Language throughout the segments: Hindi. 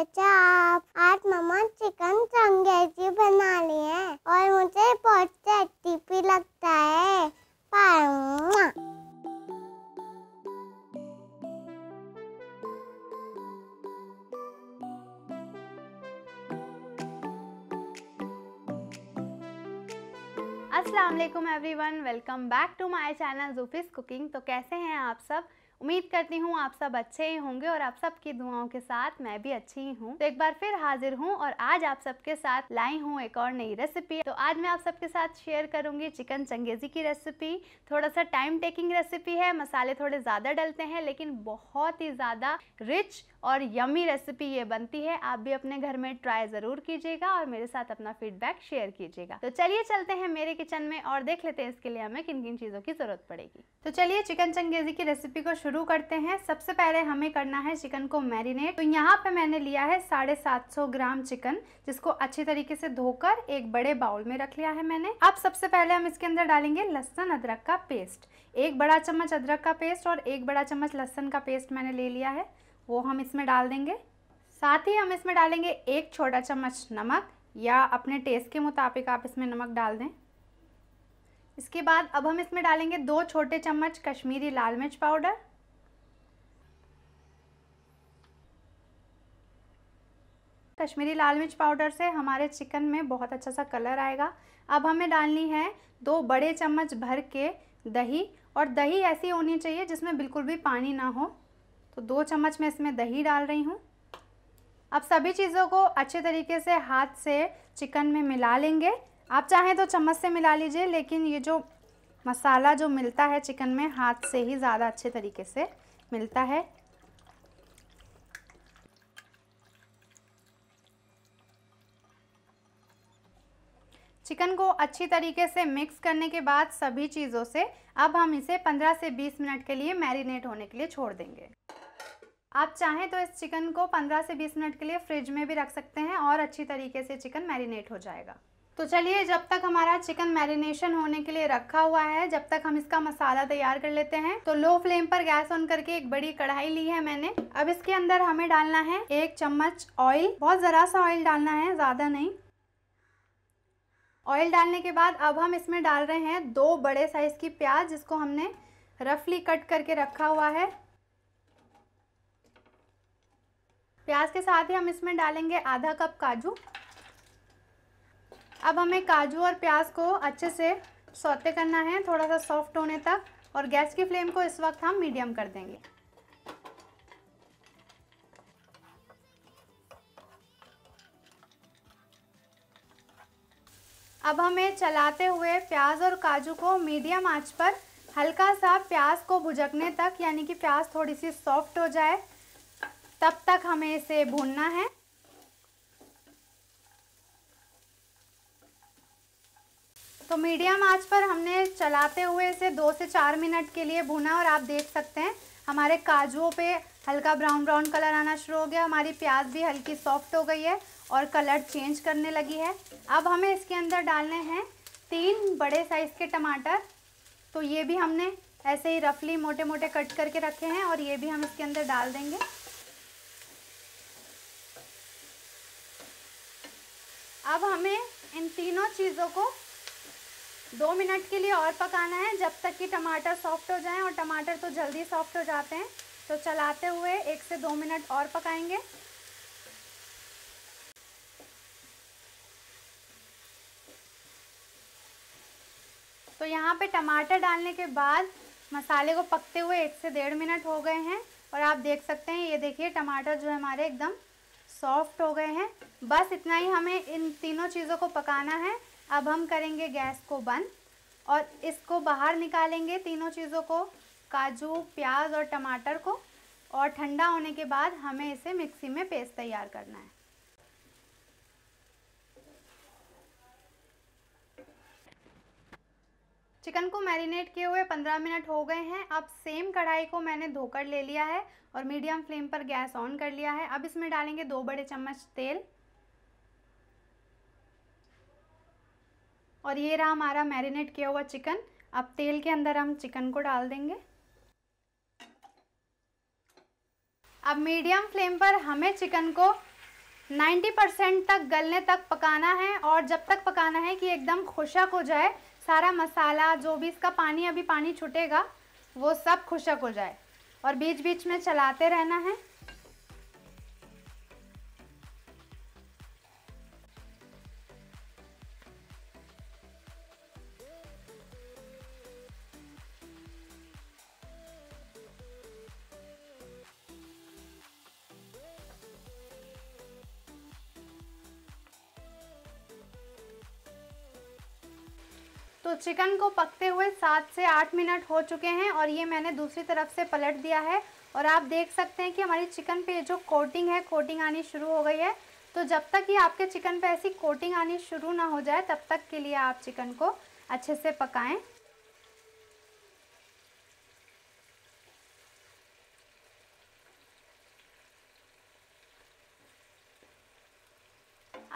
केचप आज मम्मा चिकन चंगेजी बना ली है और मुझे बहुत से टीपी लगता है पारूंगा अस्सलाम वालेकुम everyone welcome welcome back to my channel जूफिस कुकिंग तो कैसे हैं आप सब उम्मीद करती हूँ आप सब अच्छे ही होंगे और आप सबकी दुआओं के साथ मैं भी अच्छी ही हूँ तो एक बार फिर हाजिर हूँ और आज आप सबके साथ लाई हूँ एक और नई रेसिपी तो आज मैं आप सबके साथ शेयर करूंगी चिकन चंगेजी की रेसिपी थोड़ा सा टाइम टेकिंग रेसिपी है मसाले थोड़े ज़्यादा डलते हैं लेकिन बहुत ही ज़्यादा रिच और यमी रेसिपी ये बनती है आप भी अपने घर में ट्राई ज़रूर कीजिएगा और मेरे साथ अपना फीडबैक शेयर कीजिएगा तो चलिए चलते हैं मेरे किचन में और देख लेते हैं इसके लिए हमें हमें किन किन चीज़ों की ज़रूरत पड़ेगी तो चलिए चिकन चंगेजी की रेसिपी को शुरू करते हैं सबसे पहले हमें करना है चिकन को मैरिनेट तो यहाँ पे मैंने लिया है साढ़े सात सौ ग्राम चिकन जिसको अच्छी तरीके से धोकर एक बड़े बाउल में रख लिया है मैंने अब सबसे पहले हम इसके अंदर डालेंगे लहसन अदरक का पेस्ट एक बड़ा चम्मच अदरक का पेस्ट और एक बड़ा चम्मच लहसन का पेस्ट मैंने ले लिया है वो हम इसमें डाल देंगे साथ ही हम इसमें डालेंगे एक छोटा चम्मच नमक या अपने टेस्ट के मुताबिक आप इसमें नमक डाल दें इसके बाद अब हम इसमें डालेंगे दो छोटे चम्मच कश्मीरी लाल मिर्च पाउडर कश्मीरी लाल मिर्च पाउडर से हमारे चिकन में बहुत अच्छा सा कलर आएगा अब हमें डालनी है दो बड़े चम्मच भर के दही और दही ऐसी होनी चाहिए जिसमें बिल्कुल भी पानी ना हो तो दो चम्मच मैं इसमें दही डाल रही हूँ अब सभी चीज़ों को अच्छे तरीके से हाथ से चिकन में मिला लेंगे आप चाहें तो चम्मच से मिला लीजिए लेकिन ये जो मसाला जो मिलता है चिकन में हाथ से ही ज़्यादा अच्छे तरीके से मिलता है चिकन को अच्छी तरीके से मिक्स करने के बाद सभी चीज़ों से अब हम इसे 15 से 20 मिनट के लिए मैरिनेट होने के लिए छोड़ देंगे आप चाहें तो इस चिकन को 15 से 20 मिनट के लिए फ्रिज में भी रख सकते हैं और अच्छी तरीके से चिकन मैरिनेट हो जाएगा तो चलिए जब तक हमारा चिकन मैरिनेशन होने के लिए रखा हुआ है जब तक हम इसका मसाला तैयार कर लेते हैं तो लो फ्लेम पर गैस ऑन करके एक बड़ी कढ़ाई ली है मैंने अब इसके अंदर हमें डालना है एक चम्मच ऑयल बहुत ज़रा सा ऑयल डालना है ज़्यादा नहीं ऑयल डालने के बाद अब हम इसमें डाल रहे हैं दो बड़े साइज़ की प्याज जिसको हमने रफली कट करके रखा हुआ है प्याज के साथ ही हम इसमें डालेंगे आधा कप काजू अब हमें काजू और प्याज को अच्छे से सौते करना है थोड़ा सा सॉफ्ट होने तक और गैस की फ्लेम को इस वक्त हम मीडियम कर देंगे अब हमें चलाते हुए प्याज और काजू को मीडियम आंच पर हल्का सा प्याज को भुजकने तक यानी कि प्याज थोड़ी सी सॉफ्ट हो जाए तब तक हमें इसे भूनना है मीडियम आंच पर हमने चलाते हुए इसे दो से चार मिनट के लिए भुना और आप देख सकते हैं हमारे काजुओं पे हल्का ब्राउन ब्राउन कलर आना शुरू हो गया हमारी प्याज भी हल्की सॉफ्ट हो गई है और कलर चेंज करने लगी है अब हमें इसके अंदर डालने हैं तीन बड़े साइज़ के टमाटर तो ये भी हमने ऐसे ही रफली मोटे मोटे कट करके रखे हैं और ये भी हम इसके अंदर डाल देंगे अब हमें इन तीनों चीज़ों को दो मिनट के लिए और पकाना है जब तक कि टमाटर सॉफ्ट हो जाएं और टमाटर तो जल्दी सॉफ्ट हो जाते हैं तो चलाते हुए एक से दो मिनट और पकाएंगे तो यहाँ पे टमाटर डालने के बाद मसाले को पकते हुए एक से डेढ़ मिनट हो गए हैं और आप देख सकते हैं ये देखिए टमाटर जो है हमारे एकदम सॉफ्ट हो गए हैं बस इतना ही हमें इन तीनों चीज़ों को पकाना है अब हम करेंगे गैस को बंद और इसको बाहर निकालेंगे तीनों चीज़ों को काजू प्याज और टमाटर को और ठंडा होने के बाद हमें इसे मिक्सी में पेस्ट तैयार करना है चिकन को मैरिनेट किए हुए 15 मिनट हो गए हैं अब सेम कढ़ाई को मैंने धोकर ले लिया है और मीडियम फ्लेम पर गैस ऑन कर लिया है अब इसमें डालेंगे दो बड़े चम्मच तेल और ये रहा हमारा मैरिनेट किया हुआ चिकन अब तेल के अंदर हम चिकन को डाल देंगे अब मीडियम फ्लेम पर हमें चिकन को 90 परसेंट तक गलने तक पकाना है और जब तक पकाना है कि एकदम खुशक हो जाए सारा मसाला जो भी इसका पानी अभी पानी छूटेगा वो सब खुशक हो जाए और बीच बीच में चलाते रहना है तो चिकन को पकते हुए सात से आठ मिनट हो चुके हैं और ये मैंने दूसरी तरफ से पलट दिया है और आप देख सकते हैं कि हमारी चिकन पे जो कोटिंग है कोटिंग आनी शुरू हो गई है तो जब तक ये आपके चिकन पे ऐसी कोटिंग आनी शुरू ना हो जाए तब तक के लिए आप चिकन को अच्छे से पकाएं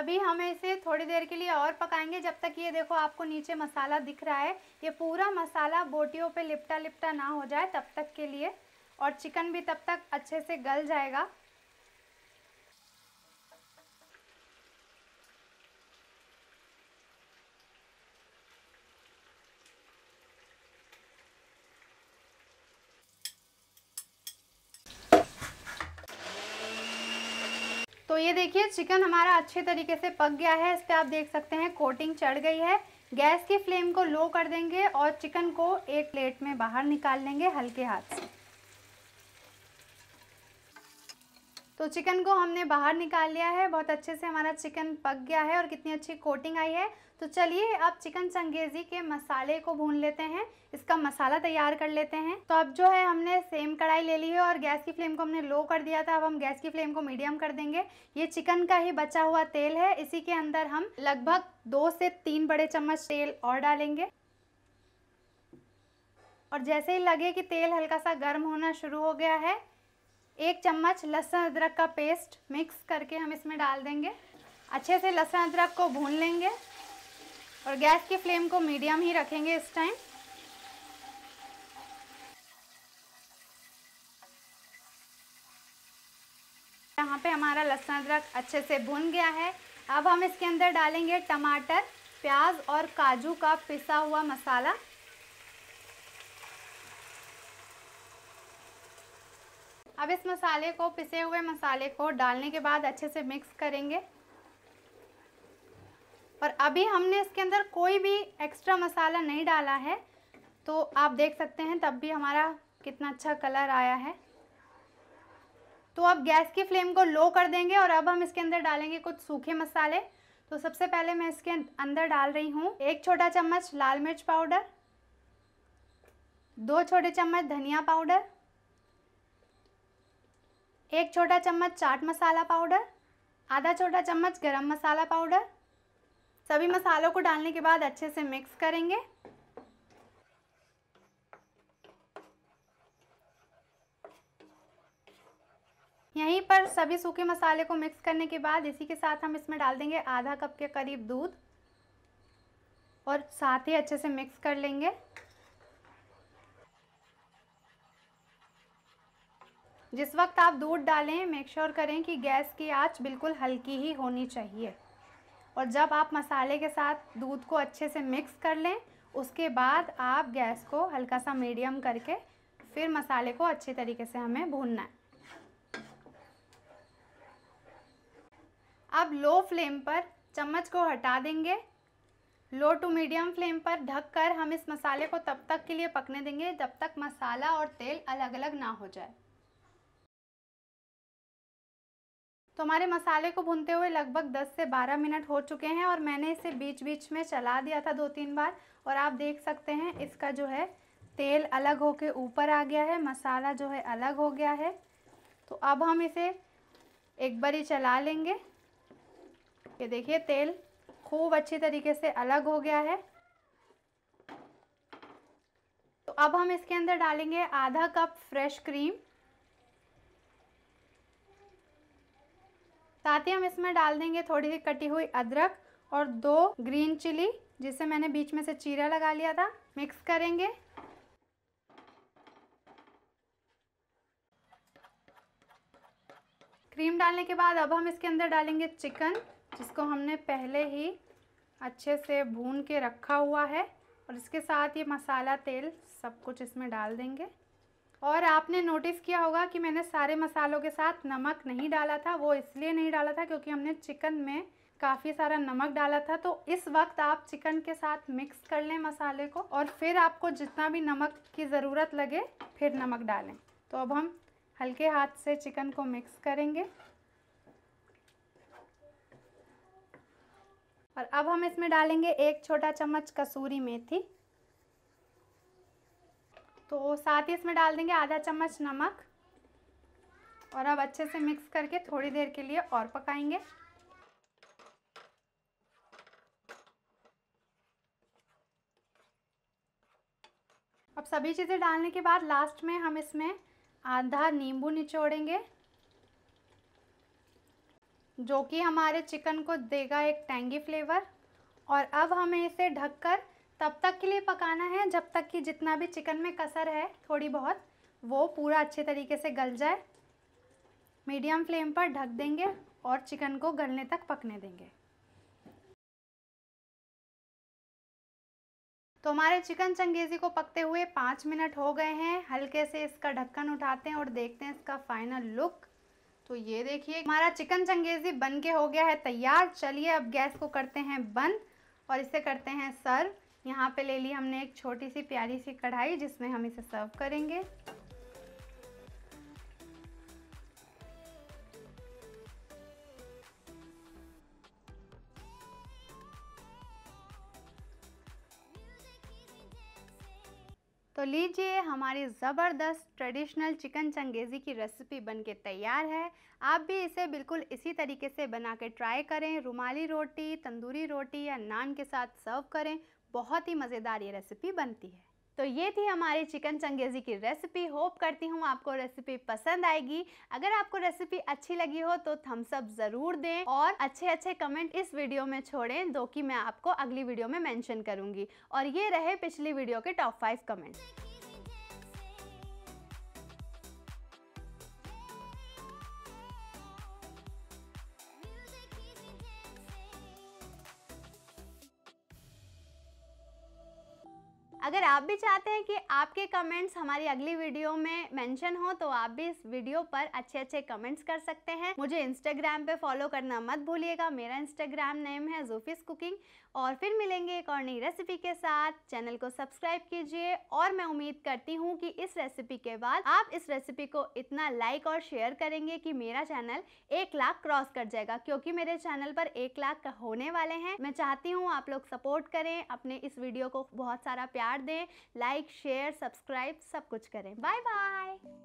अभी हम इसे थोड़ी देर के लिए और पकाएंगे जब तक ये देखो आपको नीचे मसाला दिख रहा है ये पूरा मसाला बोटियों पे लिपटा लिपटा ना हो जाए तब तक के लिए और चिकन भी तब तक अच्छे से गल जाएगा तो ये देखिए चिकन हमारा अच्छे तरीके से पक गया है इस पर आप देख सकते हैं कोटिंग चढ़ गई है गैस की फ्लेम को लो कर देंगे और चिकन को एक प्लेट में बाहर निकाल लेंगे हल्के हाथ से तो चिकन को हमने बाहर निकाल लिया है बहुत अच्छे से हमारा चिकन पक गया है और कितनी अच्छी कोटिंग आई है तो चलिए अब चिकन चंगेजी के मसाले को भून लेते हैं इसका मसाला तैयार कर लेते हैं तो अब जो है हमने सेम कढ़ाई ले ली है और गैस की फ्लेम को हमने लो कर दिया था अब हम गैस की फ्लेम को मीडियम कर देंगे ये चिकन का ही बचा हुआ तेल है इसी के अंदर हम लगभग दो से तीन बड़े चम्मच तेल और डालेंगे और जैसे ही लगे कि तेल हल्का सा गर्म होना शुरू हो गया है एक चम्मच लहसुन अदरक का पेस्ट मिक्स करके हम इसमें डाल देंगे अच्छे से लहसुन अदरक को भून लेंगे और गैस की फ्लेम को मीडियम ही रखेंगे इस टाइम यहाँ पे हमारा लहसुन अदरक अच्छे से भून गया है अब हम इसके अंदर डालेंगे टमाटर प्याज और काजू का पिसा हुआ मसाला अब इस मसाले को पिसे हुए मसाले को डालने के बाद अच्छे से मिक्स करेंगे और अभी हमने इसके अंदर कोई भी एक्स्ट्रा मसाला नहीं डाला है तो आप देख सकते हैं तब भी हमारा कितना अच्छा कलर आया है तो अब गैस की फ्लेम को लो कर देंगे और अब हम इसके अंदर डालेंगे कुछ सूखे मसाले तो सबसे पहले मैं इसके अंदर डाल रही हूँ एक छोटा चम्मच लाल मिर्च पाउडर दो छोटे चम्मच धनिया पाउडर एक छोटा चम्मच चाट मसाला पाउडर आधा छोटा चम्मच गरम मसाला पाउडर सभी मसालों को डालने के बाद अच्छे से मिक्स करेंगे यहीं पर सभी सूखे मसाले को मिक्स करने के बाद इसी के साथ हम इसमें डाल देंगे आधा कप के करीब दूध और साथ ही अच्छे से मिक्स कर लेंगे जिस वक्त आप दूध डालें मेक श्योर sure करें कि गैस की आंच बिल्कुल हल्की ही होनी चाहिए और जब आप मसाले के साथ दूध को अच्छे से मिक्स कर लें उसके बाद आप गैस को हल्का सा मीडियम करके फिर मसाले को अच्छे तरीके से हमें भूनना है अब लो फ्लेम पर चम्मच को हटा देंगे लो टू मीडियम फ्लेम पर ढककर हम इस मसाले को तब तक के लिए पकने देंगे जब तक मसाला और तेल अलग अलग ना हो जाए तो हमारे मसाले को भूनते हुए लगभग 10 से 12 मिनट हो चुके हैं और मैंने इसे बीच बीच में चला दिया था दो तीन बार और आप देख सकते हैं इसका जो है तेल अलग हो के ऊपर आ गया है मसाला जो है अलग हो गया है तो अब हम इसे एक बार ही चला लेंगे ये देखिए तेल खूब अच्छी तरीके से अलग हो गया है तो अब हम इसके अंदर डालेंगे आधा कप फ्रेश क्रीम साथ ही हम इसमें डाल देंगे थोड़ी सी कटी हुई अदरक और दो ग्रीन चिली जिसे मैंने बीच में से चीरा लगा लिया था मिक्स करेंगे क्रीम डालने के बाद अब हम इसके अंदर डालेंगे चिकन जिसको हमने पहले ही अच्छे से भून के रखा हुआ है और इसके साथ ये मसाला तेल सब कुछ इसमें डाल देंगे और आपने नोटिस किया होगा कि मैंने सारे मसालों के साथ नमक नहीं डाला था वो इसलिए नहीं डाला था क्योंकि हमने चिकन में काफ़ी सारा नमक डाला था तो इस वक्त आप चिकन के साथ मिक्स कर लें मसाले को और फिर आपको जितना भी नमक की ज़रूरत लगे फिर नमक डालें तो अब हम हल्के हाथ से चिकन को मिक्स करेंगे और अब हम इसमें डालेंगे एक छोटा चम्मच कसूरी मेथी तो साथ ही इसमें डाल देंगे आधा चम्मच नमक और अब अच्छे से मिक्स करके थोड़ी देर के लिए और पकाएंगे अब सभी चीज़ें डालने के बाद लास्ट में हम इसमें आधा नींबू निचोड़ेंगे जो कि हमारे चिकन को देगा एक टेंगी फ्लेवर और अब हमें इसे ढककर तब तक के लिए पकाना है जब तक कि जितना भी चिकन में कसर है थोड़ी बहुत वो पूरा अच्छे तरीके से गल जाए मीडियम फ्लेम पर ढक देंगे और चिकन को गलने तक पकने देंगे तो हमारे चिकन चंगेज़ी को पकते हुए पाँच मिनट हो गए हैं हल्के से इसका ढक्कन उठाते हैं और देखते हैं इसका फाइनल लुक तो ये देखिए हमारा चिकन चंगेज़ी बन के हो गया है तैयार चलिए अब गैस को करते हैं बंद और इसे करते हैं सर्व यहाँ पे ले ली हमने एक छोटी सी प्यारी सी कढ़ाई जिसमें हम इसे सर्व करेंगे तो लीजिए हमारी ज़बरदस्त ट्रेडिशनल चिकन चंगेज़ी की रेसिपी बनके तैयार है आप भी इसे बिल्कुल इसी तरीके से बना के ट्राई करें रुमाली रोटी तंदूरी रोटी या नान के साथ सर्व करें बहुत ही मज़ेदार ये रेसिपी बनती है तो ये थी हमारी चिकन चंगेज़ी की रेसिपी होप करती हूँ आपको रेसिपी पसंद आएगी अगर आपको रेसिपी अच्छी लगी हो तो थम्स अप ज़रूर दें और अच्छे अच्छे कमेंट इस वीडियो में छोड़ें जो कि मैं आपको अगली वीडियो में मेंशन करूँगी और ये रहे पिछली वीडियो के टॉप फाइव कमेंट्स अगर आप भी चाहते हैं कि आपके कमेंट्स हमारी अगली वीडियो में मेंशन हो तो आप भी इस वीडियो पर अच्छे अच्छे कमेंट्स कर सकते हैं मुझे इंस्टाग्राम पे फॉलो करना मत भूलिएगा मेरा इंस्टाग्राम नेम है जूफिस कुकिंग और फिर मिलेंगे एक और नई रेसिपी के साथ चैनल को सब्सक्राइब कीजिए और मैं उम्मीद करती हूँ कि इस रेसिपी के बाद आप इस रेसिपी को इतना लाइक और शेयर करेंगे कि मेरा चैनल एक लाख क्रॉस कर जाएगा क्योंकि मेरे चैनल पर एक लाख होने वाले हैं मैं चाहती हूँ आप लोग सपोर्ट करें अपने इस वीडियो को बहुत सारा प्यार दें लाइक शेयर सब्सक्राइब सब कुछ करें बाय बाय